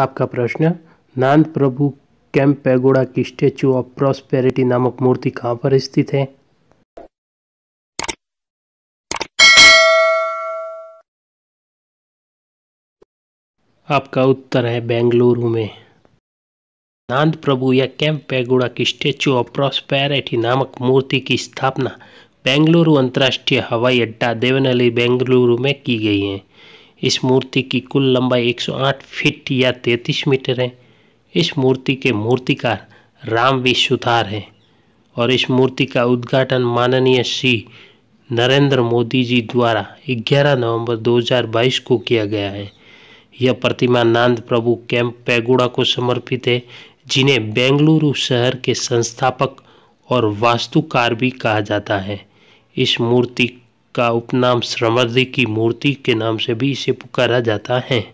आपका प्रश्न Nadaprabhu Kempegowda की स्टेचू ऑफ प्रॉस्पेरिटी नामक मूर्ति कहाँ पर स्थित है आपका उत्तर है बेंगलुरु में नांद प्रभु या कैंप पैगोड़ा की स्टेचू ऑफ प्रॉस्पेरिटी नामक मूर्ति की स्थापना बेंगलुरु अंतर्राष्ट्रीय हवाई अड्डा देवनली बेंगलुरु में की गई है इस मूर्ति की कुल लंबाई 108 फीट या 33 मीटर है इस मूर्ति के मूर्तिकार राम सुथार हैं और इस मूर्ति का उद्घाटन माननीय श्री नरेंद्र मोदी जी द्वारा 11 नवंबर 2022 को किया गया है यह प्रतिमा नांद प्रभु कैंप पैगुड़ा को समर्पित है जिन्हें बेंगलुरु शहर के संस्थापक और वास्तुकार भी कहा जाता है इस मूर्ति का उपनाम श्रमदी की मूर्ति के नाम से भी इसे पुकारा जाता है